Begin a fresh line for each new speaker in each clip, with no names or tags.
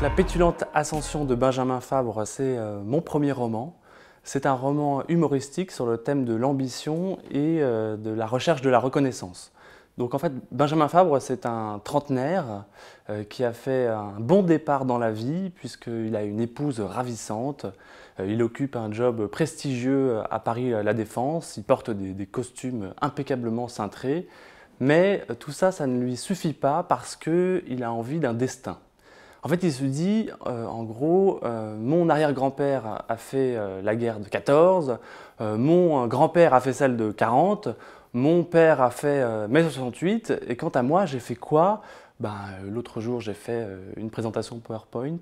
La pétulante ascension de Benjamin Fabre, c'est euh, mon premier roman. C'est un roman humoristique sur le thème de l'ambition et euh, de la recherche de la reconnaissance. Donc en fait, Benjamin Fabre, c'est un trentenaire euh, qui a fait un bon départ dans la vie puisqu'il a une épouse ravissante, il occupe un job prestigieux à Paris La Défense, il porte des, des costumes impeccablement cintrés, mais tout ça, ça ne lui suffit pas parce qu'il a envie d'un destin. En fait, il se dit, euh, en gros, euh, mon arrière-grand-père a fait euh, la guerre de 14, mon grand-père a fait celle de 40, mon père a fait mai 68, et quant à moi, j'ai fait quoi ben, L'autre jour, j'ai fait une présentation PowerPoint,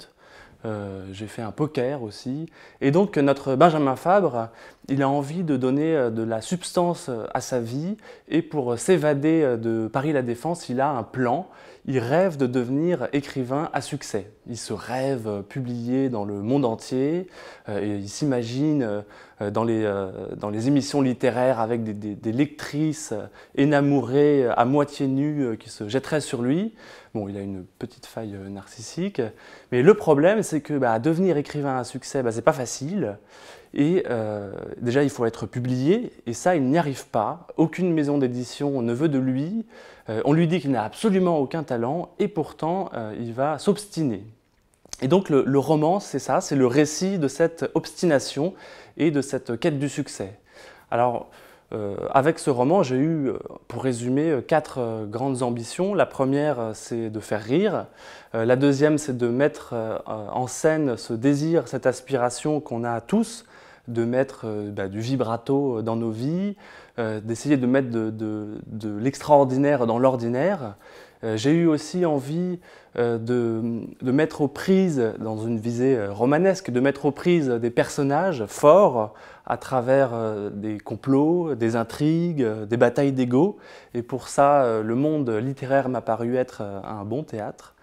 j'ai fait un poker aussi. Et donc, notre Benjamin Fabre, il a envie de donner euh, de la substance euh, à sa vie et pour euh, s'évader de Paris La Défense, il a un plan. Il rêve de devenir écrivain à succès. Il se rêve publié dans le monde entier et il s'imagine dans les, dans les émissions littéraires avec des, lectrices énamourées à moitié nues qui se jetteraient sur lui. Bon, il a une petite faille narcissique. Mais le problème, c'est que bah, devenir écrivain à succès, bah, c'est pas facile. Et euh, déjà, il faut être publié, et ça, il n'y arrive pas. Aucune maison d'édition ne veut de lui. Euh, on lui dit qu'il n'a absolument aucun talent, et pourtant, euh, il va s'obstiner. Et donc, le, roman, c'est ça, c'est le récit de cette obstination et de cette quête du succès. Alors, avec ce roman, j'ai eu, pour résumer, quatre grandes ambitions. La première, c'est de faire rire. la deuxième, c'est de mettre en scène ce désir, cette aspiration qu'on a tous de mettre euh, bah, du vibrato euh, dans nos vies, euh, d'essayer de mettre de, l'extraordinaire dans l'ordinaire. J'ai eu aussi envie de, de, mettre aux prises, dans une visée romanesque, de mettre aux prises des personnages forts à travers des complots, des intrigues, des batailles d'ego. Et pour ça, le monde littéraire m'a paru être un bon théâtre.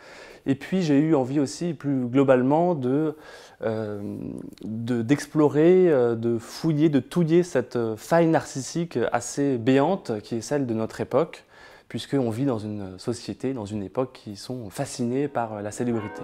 Et puis j'ai eu envie aussi plus globalement euh, d'explorer, euh, de, fouiller, de touiller cette euh, faille narcissique assez béante qui est celle de notre époque, puisqu'on vit dans une société, dans une époque qui sont fascinés par la célébrité.